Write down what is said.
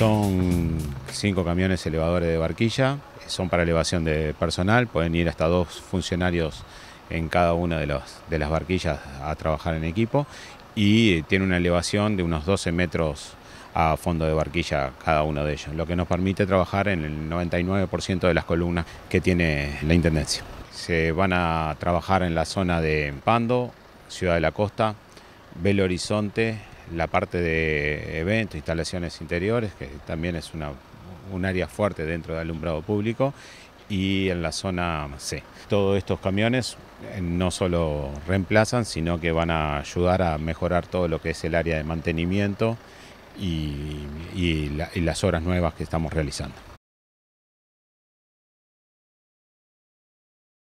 Son cinco camiones elevadores de barquilla, son para elevación de personal, pueden ir hasta dos funcionarios en cada una de, las barquillas a trabajar en equipo y eh, tiene una elevación de unos 12 metros a fondo de barquilla cada uno de ellos, lo que nos permite trabajar en el 99% de las columnas que tiene la Intendencia. Se van a trabajar en la zona de Pando, Ciudad de la Costa, Belo Horizonte, la parte de eventos, instalaciones interiores, que también es un área fuerte dentro del alumbrado público, y en la zona C. Todos estos camiones eh, no solo reemplazan, sino que van a ayudar a mejorar todo lo que es el área de mantenimiento y, las obras nuevas que estamos realizando.